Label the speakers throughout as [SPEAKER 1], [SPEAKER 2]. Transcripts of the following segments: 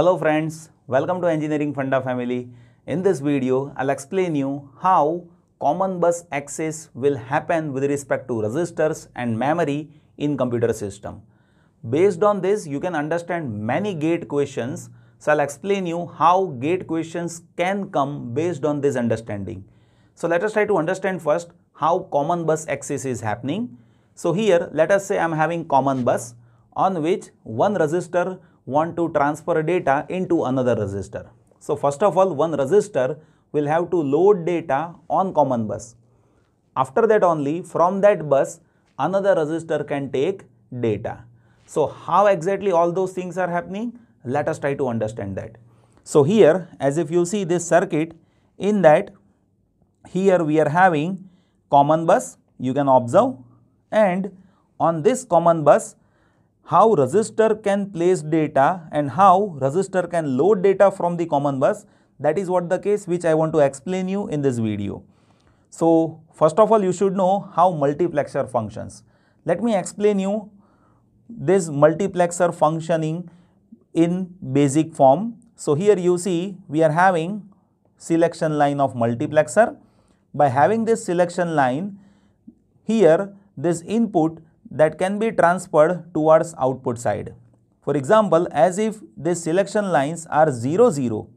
[SPEAKER 1] Hello friends, welcome to Engineering Funda family. In this video, I'll explain you how common bus access will happen with respect to resistors and memory in computer system. Based on this, you can understand many gate questions. So, I'll explain you how gate questions can come based on this understanding. So, let us try to understand first how common bus access is happening. So, here let us say I am having common bus on which one resistor want to transfer data into another register. So first of all, one register will have to load data on common bus. After that only, from that bus, another register can take data. So how exactly all those things are happening? Let us try to understand that. So here, as if you see this circuit, in that here we are having common bus, you can observe and on this common bus, how resistor can place data and how resistor can load data from the common bus that is what the case which I want to explain you in this video. So first of all you should know how multiplexer functions. Let me explain you this multiplexer functioning in basic form. So here you see we are having selection line of multiplexer. By having this selection line here this input that can be transferred towards output side. For example, as if this selection lines are 0, 0,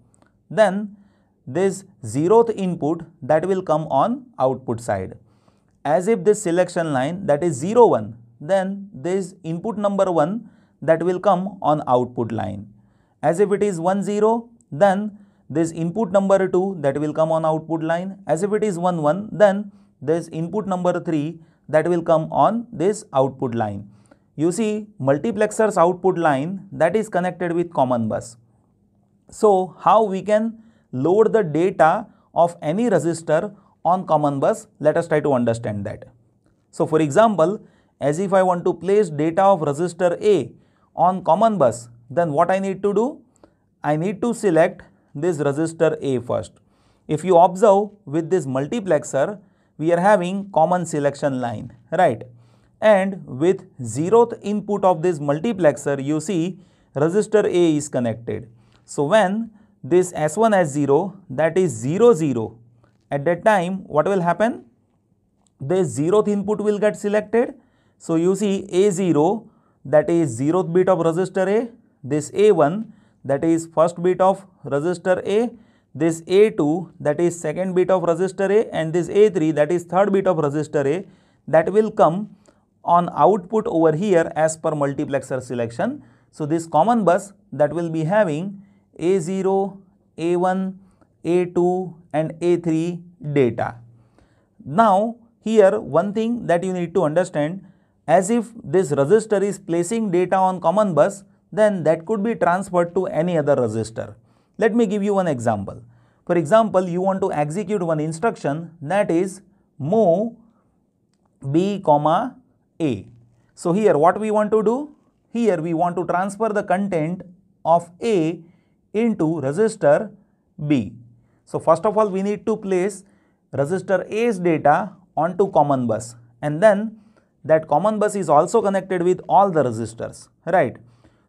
[SPEAKER 1] then this 0th input that will come on output side. As if this selection line that is 0, 1, then this input number 1 that will come on output line. As if it is 1, 0, then this input number 2 that will come on output line. As if it is 1, 1, then this input number 3 that will come on this output line. You see multiplexer's output line that is connected with common bus. So how we can load the data of any resistor on common bus let us try to understand that. So for example as if I want to place data of resistor A on common bus then what I need to do? I need to select this resistor A first. If you observe with this multiplexer we are having common selection line, right? And with zeroth input of this multiplexer, you see resistor A is connected. So when this S1 S0 that is 0 0 at that time what will happen? The zeroth input will get selected. So you see A0 that is zeroth bit of resistor A, this A1 that is first bit of resistor A this A2 that is second bit of resistor A and this A3 that is third bit of resistor A that will come on output over here as per multiplexer selection. So, this common bus that will be having A0, A1, A2 and A3 data. Now, here one thing that you need to understand as if this resistor is placing data on common bus then that could be transferred to any other resistor. Let me give you one example. For example, you want to execute one instruction that is move b comma a. So here what we want to do? Here we want to transfer the content of a into register b. So first of all we need to place register a's data onto common bus and then that common bus is also connected with all the resistors, right.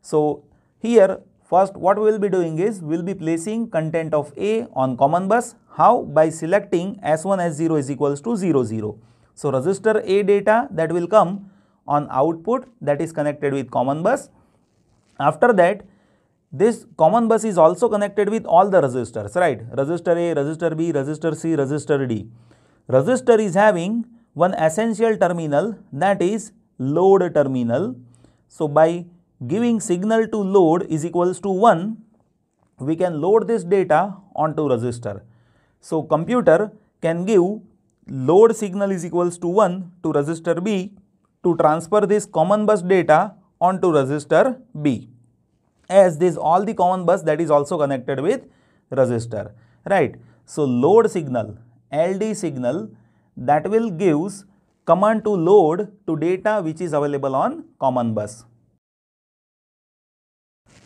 [SPEAKER 1] So here First what we will be doing is we will be placing content of A on common bus. How? By selecting S1 S0 is equals to 0 0. So register A data that will come on output that is connected with common bus. After that this common bus is also connected with all the resistors, right register A, register B, register C, register D. Register is having one essential terminal that is load terminal. So by giving signal to load is equals to 1, we can load this data onto resistor. So, computer can give load signal is equals to 1 to resistor B to transfer this common bus data onto resistor B as this all the common bus that is also connected with resistor, right. So, load signal LD signal that will gives command to load to data which is available on common bus.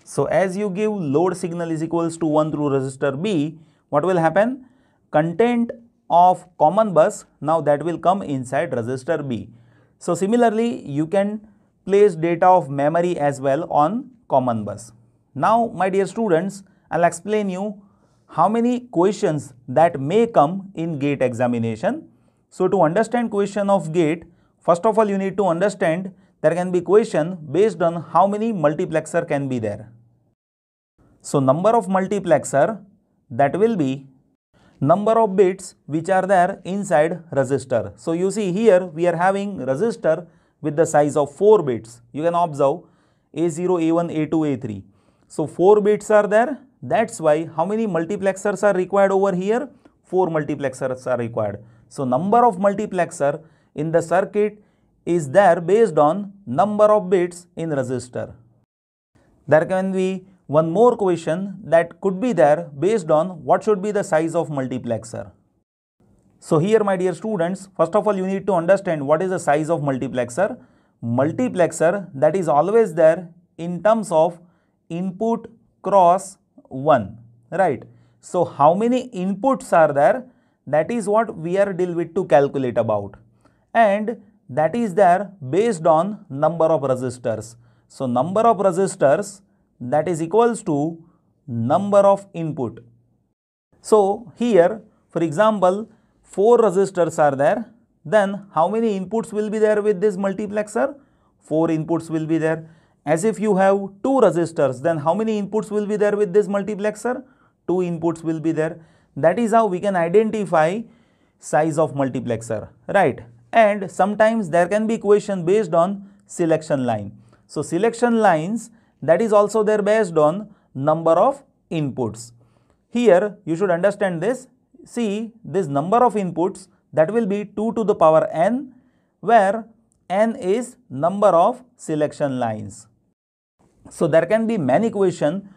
[SPEAKER 1] So as you give load signal is equals to 1 through resistor B, what will happen? Content of common bus now that will come inside resistor B. So similarly, you can place data of memory as well on common bus. Now my dear students, I'll explain you how many questions that may come in gate examination. So to understand question of gate, first of all you need to understand there can be question based on how many multiplexer can be there. So number of multiplexer that will be number of bits which are there inside resistor. So you see here we are having resistor with the size of 4 bits. You can observe A0, A1, A2, A3. So 4 bits are there. That's why how many multiplexers are required over here? 4 multiplexers are required. So number of multiplexer in the circuit is there based on number of bits in resistor. There can be one more question that could be there based on what should be the size of multiplexer. So here my dear students, first of all you need to understand what is the size of multiplexer. Multiplexer that is always there in terms of input cross 1, right. So how many inputs are there that is what we are deal with to calculate about. And that is there based on number of resistors. So, number of resistors that is equals to number of input. So, here for example, 4 resistors are there, then how many inputs will be there with this multiplexer? 4 inputs will be there. As if you have 2 resistors, then how many inputs will be there with this multiplexer? 2 inputs will be there. That is how we can identify size of multiplexer, right? and sometimes there can be equation based on selection line. So, selection lines that is also there based on number of inputs. Here you should understand this. See this number of inputs that will be 2 to the power n where n is number of selection lines. So, there can be many equation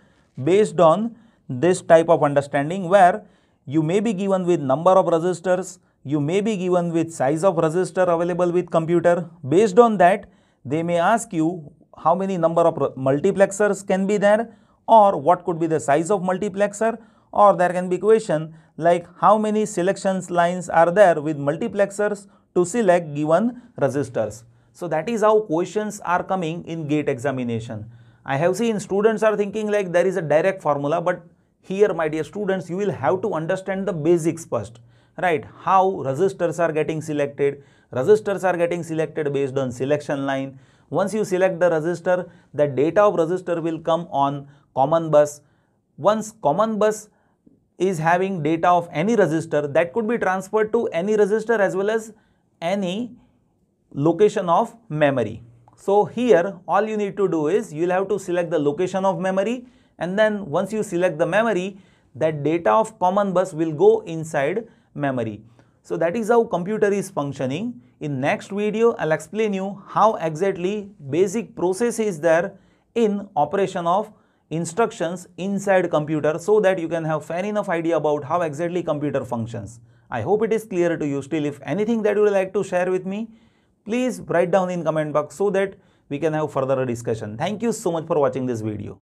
[SPEAKER 1] based on this type of understanding where you may be given with number of resistors, you may be given with size of resistor available with computer. Based on that, they may ask you how many number of multiplexers can be there or what could be the size of multiplexer or there can be question like how many selections lines are there with multiplexers to select given resistors. So that is how questions are coming in gate examination. I have seen students are thinking like there is a direct formula but here my dear students you will have to understand the basics first right how resistors are getting selected resistors are getting selected based on selection line once you select the resistor the data of resistor will come on common bus once common bus is having data of any resistor that could be transferred to any resistor as well as any location of memory so here all you need to do is you will have to select the location of memory and then once you select the memory that data of common bus will go inside memory. So that is how computer is functioning. In next video, I'll explain you how exactly basic process is there in operation of instructions inside computer so that you can have fair enough idea about how exactly computer functions. I hope it is clear to you still. If anything that you would like to share with me, please write down in comment box so that we can have further discussion. Thank you so much for watching this video.